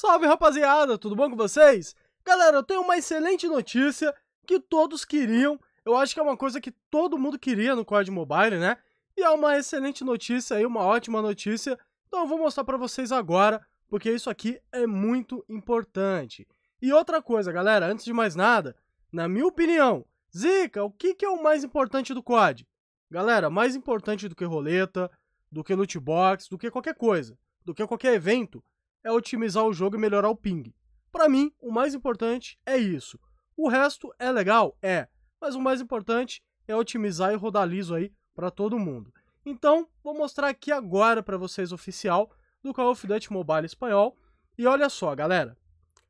Salve rapaziada, tudo bom com vocês? Galera, eu tenho uma excelente notícia que todos queriam. Eu acho que é uma coisa que todo mundo queria no COD Mobile, né? E é uma excelente notícia aí, uma ótima notícia. Então eu vou mostrar para vocês agora, porque isso aqui é muito importante. E outra coisa, galera, antes de mais nada, na minha opinião, Zica, o que, que é o mais importante do COD? Galera, mais importante do que roleta, do que loot box, do que qualquer coisa, do que qualquer evento, é otimizar o jogo e melhorar o ping. Para mim, o mais importante é isso. O resto é legal? É. Mas o mais importante é otimizar e rodar liso aí para todo mundo. Então, vou mostrar aqui agora para vocês oficial do Call of Duty Mobile espanhol. E olha só, galera.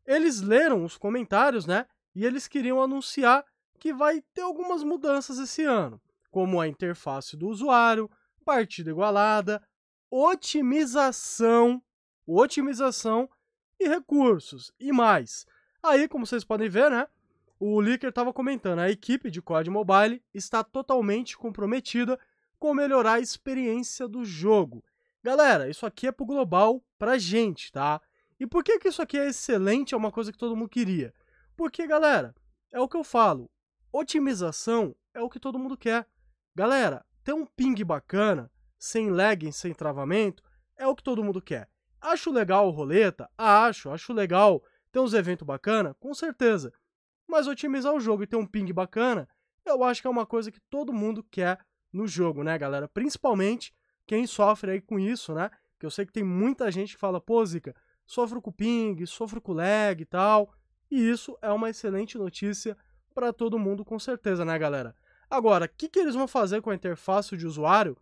Eles leram os comentários, né? E eles queriam anunciar que vai ter algumas mudanças esse ano, como a interface do usuário, partida igualada, otimização otimização e recursos e mais. Aí, como vocês podem ver, né? O Licker estava comentando, a equipe de COD Mobile está totalmente comprometida com melhorar a experiência do jogo. Galera, isso aqui é pro global, pra gente, tá? E por que que isso aqui é excelente, é uma coisa que todo mundo queria? Porque, galera, é o que eu falo, otimização é o que todo mundo quer. Galera, ter um ping bacana, sem lag, sem travamento, é o que todo mundo quer. Acho legal o roleta? Acho, acho legal. Tem uns eventos bacana? Com certeza. Mas otimizar o jogo e ter um ping bacana, eu acho que é uma coisa que todo mundo quer no jogo, né, galera? Principalmente quem sofre aí com isso, né? Que eu sei que tem muita gente que fala, pô, Zica, sofro com ping, sofro com lag e tal. E isso é uma excelente notícia para todo mundo, com certeza, né, galera? Agora, o que, que eles vão fazer com a interface de usuário?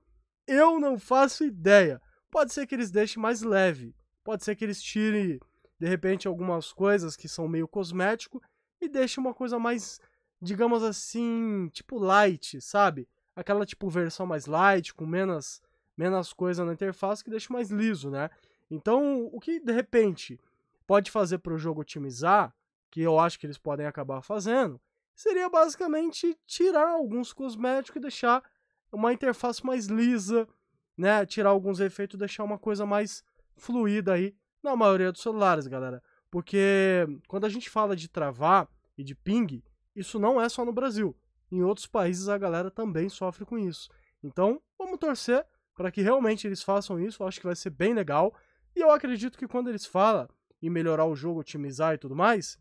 Eu não faço ideia. Pode ser que eles deixem mais leve, pode ser que eles tirem de repente algumas coisas que são meio cosmético e deixem uma coisa mais, digamos assim, tipo light, sabe? Aquela tipo versão mais light, com menos menos coisa na interface que deixa mais liso, né? Então, o que de repente pode fazer para o jogo otimizar, que eu acho que eles podem acabar fazendo, seria basicamente tirar alguns cosméticos e deixar uma interface mais lisa, né, tirar alguns efeitos, deixar uma coisa mais fluida aí na maioria dos celulares, galera. Porque quando a gente fala de travar e de ping, isso não é só no Brasil. Em outros países a galera também sofre com isso. Então, vamos torcer para que realmente eles façam isso, eu acho que vai ser bem legal. E eu acredito que quando eles falam em melhorar o jogo, otimizar e tudo mais,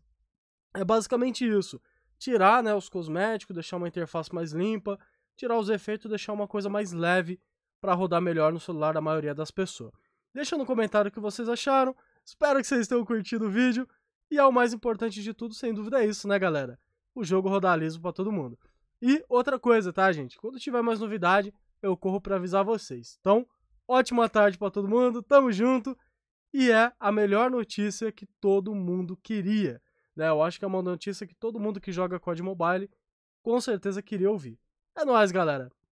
é basicamente isso. Tirar né, os cosméticos, deixar uma interface mais limpa, tirar os efeitos, deixar uma coisa mais leve para rodar melhor no celular da maioria das pessoas. Deixa no comentário o que vocês acharam. Espero que vocês tenham curtido o vídeo. E é o mais importante de tudo, sem dúvida, é isso, né, galera? O jogo rodar liso para todo mundo. E outra coisa, tá, gente? Quando tiver mais novidade, eu corro para avisar vocês. Então, ótima tarde para todo mundo, tamo junto. E é a melhor notícia que todo mundo queria. Né? Eu acho que é uma notícia que todo mundo que joga COD Mobile com certeza queria ouvir. É nóis, galera.